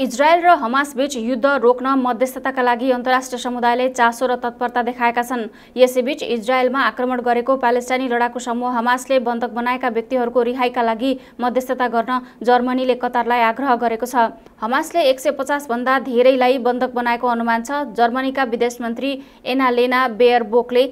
Israel र हमासबीच युद्ध रोक्न मध्यस्थताका लागि अन्तर्राष्ट्रिय समुदायले चासो र तत्परता देखाएका छन् यसैबीच इजरायलमा आक्रमण गरेको प्यालेस्टाइनी लडाकु समूह हमासले बन्धक बनाएका व्यक्तिहरूको रिहाईका लागि मध्यस्थता गर्न जर्मनीले कतारलाई आग्रह गरेको छ हमासले एक सय पचासभन्दा धेरैलाई बन्धक बनाएको अनुमान छ जर्मनीका विदेश मन्त्री एनालेना बेयरबोकले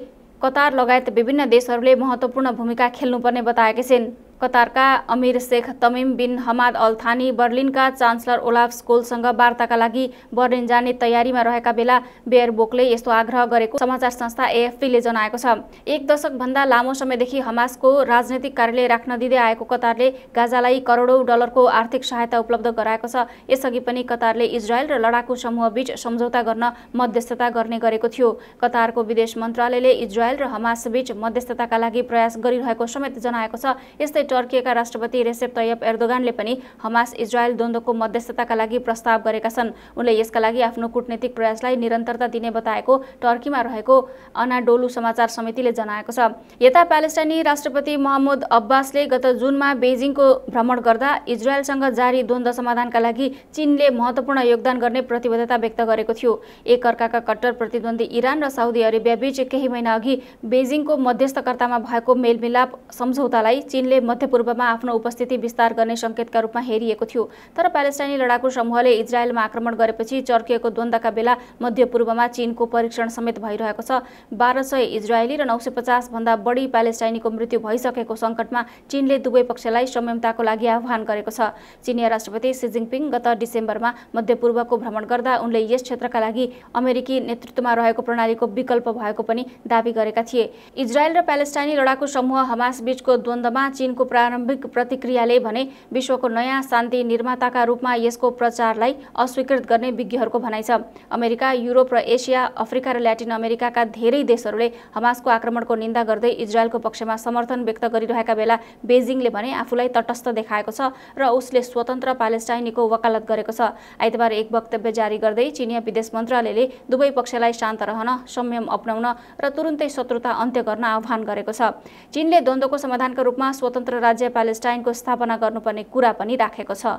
कतार लगायत विभिन्न देशहरूले महत्त्वपूर्ण भूमिका खेल्नुपर्ने बताएकी छिन् कतारका अमिर Sheikh Tamim bin Hamad Al Thani बर्लिनका चान्सलर ओलाफ स्कोलसँग वार्ताका लागि बर्लिन जाने तयारीमा रहेका बेला बेयर बोकले यस्तो आग्रह गरेको समाचार संस्था एएफपीले जनाएको छ एक दशकभन्दा लामो समयदेखि हमासको राजनैतिक कार्यालय राख्न दिँदै आएको कतारले गाजालाई करोडौँ डलरको आर्थिक सहायता उपलब्ध गराएको छ यसअघि पनि कतारले इजरायल र लडाकु समूहबीच सम्झौता गर्न मध्यस्थता गर्ने गरेको थियो कतारको विदेश मन्त्रालयले इजरायल र हमासबीच मध्यस्थताका लागि प्रयास गरिरहेको समेत जनाएको छ यस्तै टर्किएका राष्ट्रपति रेसेप तैयब एर्दोगानले पनि हमास इजरायल द्वन्द्वको मध्यस्थताका लागि प्रस्ताव गरेका छन् उनले यसका लागि आफ्नो कूटनीतिक प्रयासलाई निरन्तरता दिने बताएको टर्कीमा रहेको अनाडोलु समाचार समितिले जनाएको छ यता प्यालेस्टाइनी राष्ट्रपति मोहम्मद अब्बासले गत जुनमा बेजिङको भ्रमण गर्दा इजरायलसँग जारी द्वन्द्व समाधानका लागि चीनले महत्त्वपूर्ण योगदान गर्ने प्रतिबद्धता व्यक्त गरेको थियो एकअर्काका कट्टर प्रतिद्वन्दी इरान र साउदी अरेबियाबीच केही महिना अघि बेजिङको मध्यस्थकर्तामा भएको मेलमिलाप सम्झौतालाई चीनले मध्य पूर्वमा आफ्नो उपस्थिति विस्तार गर्ने सङ्केतका रूपमा हेरिएको थियो तर प्यालेस्टाइनी लडाकु समूहले इजरायलमा आक्रमण गरेपछि चर्किएको द्वन्द्वका बेला मध्यपूर्वमा चीनको परीक्षण समेत भइरहेको छ बाह्र सय इजरायली र नौ सय पचासभन्दा बढी प्यालेस्टाइनीको मृत्यु भइसकेको सङ्कटमा चीनले दुवै पक्षलाई संयमताको लागि आह्वान गरेको छ चिनिया राष्ट्रपति सी जिङपिङ गत डिसेम्बरमा मध्यपूर्वको भ्रमण गर्दा उनले यस क्षेत्रका लागि अमेरिकी नेतृत्वमा रहेको प्रणालीको विकल्प भएको पनि दावी गरेका थिए इजरायल र प्यालेस्टाइनी लडाकु समूह हमास बीचको द्वन्द्वमा चीनको यसको प्रारम्भिक प्रतिक्रियाले भने विश्वको नयाँ शान्ति निर्माताका रूपमा यसको प्रचारलाई अस्वीकृत गर्ने विज्ञहरूको भनाइ छ अमेरिका युरोप र एसिया अफ्रिका र ल्याटिन अमेरिकाका धेरै देशहरूले हमासको आक्रमणको निन्दा गर्दै इजरायलको पक्षमा समर्थन व्यक्त गरिरहेका बेला बेजिङले भने आफूलाई तटस्थ देखाएको छ र उसले स्वतन्त्र प्यालेस्टाइनीको वकालत गरेको छ आइतबार एक वक्तव्य जारी गर्दै चिनिया विदेश मन्त्रालयले दुवै पक्षलाई शान्त रहन संयम अप्नाउन र तुरुन्तै शत्रुता अन्त्य गर्न आह्वान गरेको छ चीनले द्वन्द्वको समाधानका रूपमा स्वतन्त्र राज्य प्यालेस्टाइनको स्थापना गर्नुपर्ने कुरा पनि राखेको छ